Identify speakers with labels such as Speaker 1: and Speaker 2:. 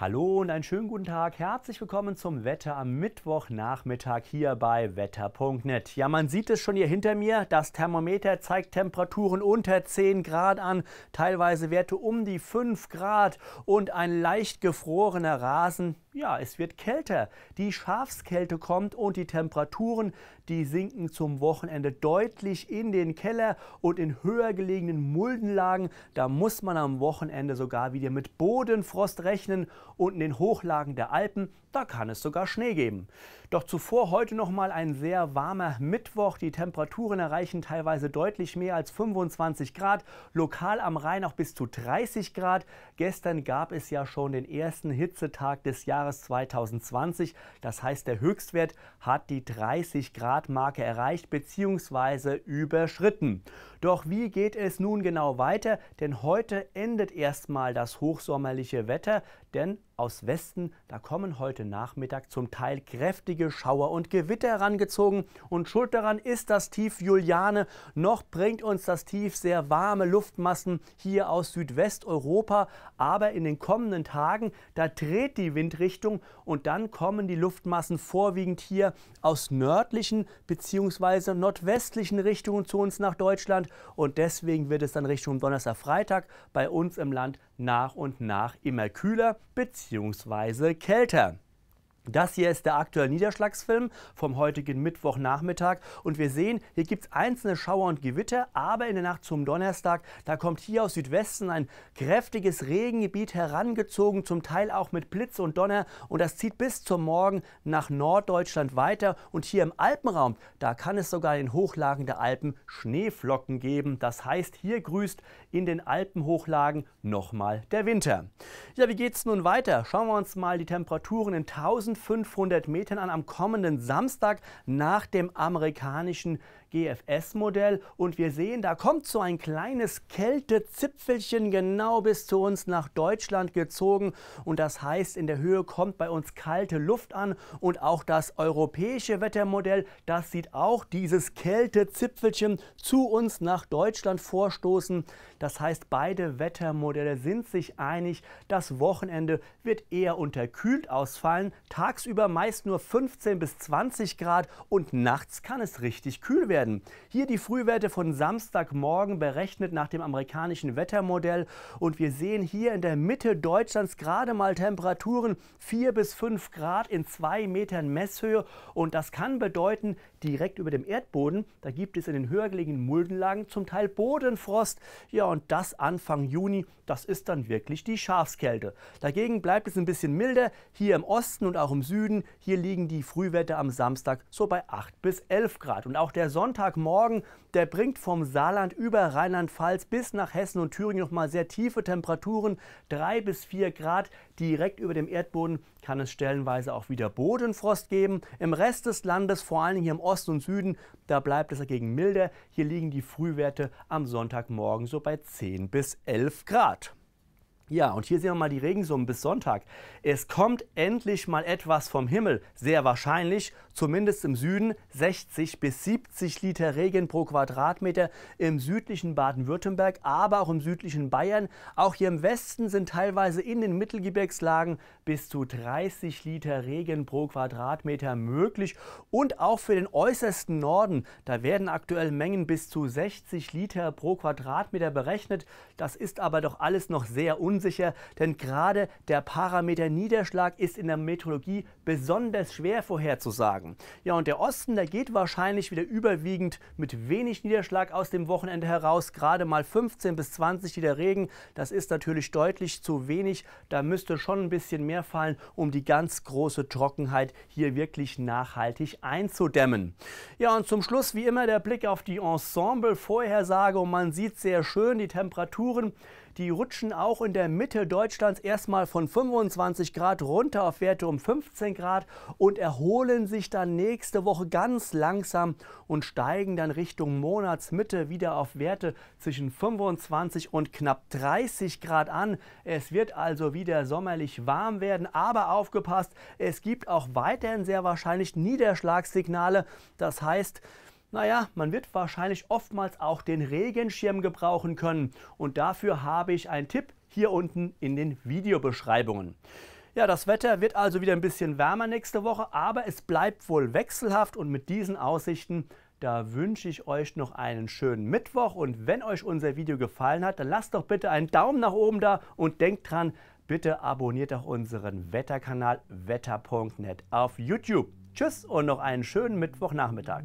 Speaker 1: Hallo und einen schönen guten Tag. Herzlich willkommen zum Wetter am Mittwochnachmittag hier bei wetter.net. Ja, man sieht es schon hier hinter mir. Das Thermometer zeigt Temperaturen unter 10 Grad an, teilweise Werte um die 5 Grad und ein leicht gefrorener Rasen ja, es wird kälter. Die Schafskälte kommt und die Temperaturen, die sinken zum Wochenende deutlich in den Keller und in höher gelegenen Muldenlagen. Da muss man am Wochenende sogar wieder mit Bodenfrost rechnen und in den Hochlagen der Alpen, da kann es sogar Schnee geben. Doch zuvor heute nochmal ein sehr warmer Mittwoch. Die Temperaturen erreichen teilweise deutlich mehr als 25 Grad, lokal am Rhein auch bis zu 30 Grad. Gestern gab es ja schon den ersten Hitzetag des Jahres. Jahres 2020. Das heißt, der Höchstwert hat die 30 Grad Marke erreicht bzw. überschritten. Doch wie geht es nun genau weiter? Denn heute endet erstmal das hochsommerliche Wetter denn aus Westen, da kommen heute Nachmittag zum Teil kräftige Schauer und Gewitter herangezogen und schuld daran ist das Tief Juliane. Noch bringt uns das Tief sehr warme Luftmassen hier aus Südwesteuropa, aber in den kommenden Tagen, da dreht die Windrichtung und dann kommen die Luftmassen vorwiegend hier aus nördlichen bzw. nordwestlichen Richtungen zu uns nach Deutschland und deswegen wird es dann Richtung Donnerstag, Freitag bei uns im Land nach und nach immer kühler bzw. kälter. Das hier ist der aktuelle Niederschlagsfilm vom heutigen Mittwochnachmittag und wir sehen, hier gibt es einzelne Schauer und Gewitter, aber in der Nacht zum Donnerstag, da kommt hier aus Südwesten ein kräftiges Regengebiet herangezogen, zum Teil auch mit Blitz und Donner und das zieht bis zum Morgen nach Norddeutschland weiter und hier im Alpenraum, da kann es sogar in Hochlagen der Alpen Schneeflocken geben. Das heißt, hier grüßt in den Alpenhochlagen nochmal der Winter. Ja, wie geht es nun weiter? Schauen wir uns mal die Temperaturen in 1000 500 Metern an am kommenden Samstag nach dem amerikanischen GFS-Modell und wir sehen, da kommt so ein kleines Kältezipfelchen genau bis zu uns nach Deutschland gezogen und das heißt, in der Höhe kommt bei uns kalte Luft an und auch das europäische Wettermodell, das sieht auch dieses Kältezipfelchen zu uns nach Deutschland vorstoßen. Das heißt, beide Wettermodelle sind sich einig, das Wochenende wird eher unterkühlt ausfallen, tagsüber meist nur 15 bis 20 Grad und nachts kann es richtig kühl werden werden. Hier die Frühwerte von Samstagmorgen berechnet nach dem amerikanischen Wettermodell. Und wir sehen hier in der Mitte Deutschlands gerade mal Temperaturen 4 bis 5 Grad in 2 Metern Messhöhe. Und das kann bedeuten, direkt über dem Erdboden, da gibt es in den höher gelegenen Muldenlagen zum Teil Bodenfrost. Ja, und das Anfang Juni, das ist dann wirklich die Schafskälte. Dagegen bleibt es ein bisschen milder hier im Osten und auch im Süden. Hier liegen die Frühwerte am Samstag so bei 8 bis 11 Grad. Und auch der Sonne Sonntagmorgen, der bringt vom Saarland über Rheinland-Pfalz bis nach Hessen und Thüringen nochmal sehr tiefe Temperaturen, 3 bis 4 Grad. Direkt über dem Erdboden kann es stellenweise auch wieder Bodenfrost geben. Im Rest des Landes, vor allem hier im Osten und Süden, da bleibt es dagegen milder. Hier liegen die Frühwerte am Sonntagmorgen so bei 10 bis 11 Grad. Ja, und hier sehen wir mal die Regensummen bis Sonntag. Es kommt endlich mal etwas vom Himmel. Sehr wahrscheinlich, zumindest im Süden, 60 bis 70 Liter Regen pro Quadratmeter im südlichen Baden-Württemberg, aber auch im südlichen Bayern. Auch hier im Westen sind teilweise in den Mittelgebirgslagen bis zu 30 Liter Regen pro Quadratmeter möglich. Und auch für den äußersten Norden, da werden aktuell Mengen bis zu 60 Liter pro Quadratmeter berechnet. Das ist aber doch alles noch sehr unsicher unsicher, denn gerade der Parameter Niederschlag ist in der Meteorologie besonders schwer vorherzusagen. Ja, und der Osten, der geht wahrscheinlich wieder überwiegend mit wenig Niederschlag aus dem Wochenende heraus, gerade mal 15 bis 20 Liter Regen. Das ist natürlich deutlich zu wenig. Da müsste schon ein bisschen mehr fallen, um die ganz große Trockenheit hier wirklich nachhaltig einzudämmen. Ja, und zum Schluss wie immer der Blick auf die Ensemble-Vorhersage und man sieht sehr schön die Temperaturen die rutschen auch in der Mitte Deutschlands erstmal von 25 Grad runter auf Werte um 15 Grad und erholen sich dann nächste Woche ganz langsam und steigen dann Richtung Monatsmitte wieder auf Werte zwischen 25 und knapp 30 Grad an. Es wird also wieder sommerlich warm werden, aber aufgepasst, es gibt auch weiterhin sehr wahrscheinlich Niederschlagssignale. Das heißt, naja, man wird wahrscheinlich oftmals auch den Regenschirm gebrauchen können und dafür habe ich einen Tipp hier unten in den Videobeschreibungen. Ja, das Wetter wird also wieder ein bisschen wärmer nächste Woche, aber es bleibt wohl wechselhaft und mit diesen Aussichten, da wünsche ich euch noch einen schönen Mittwoch und wenn euch unser Video gefallen hat, dann lasst doch bitte einen Daumen nach oben da und denkt dran, bitte abonniert auch unseren Wetterkanal wetter.net auf YouTube. Tschüss und noch einen schönen Mittwochnachmittag.